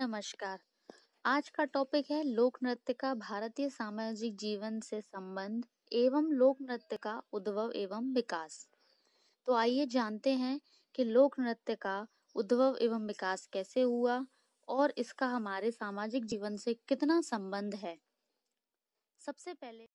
नमस्कार आज का टॉपिक है लोक नृत्य का भारतीय सामाजिक जीवन से संबंध एवं लोक नृत्य का उद्भव एवं विकास तो आइए जानते हैं कि लोक नृत्य का उद्भव एवं विकास कैसे हुआ और इसका हमारे सामाजिक जीवन से कितना संबंध है सबसे पहले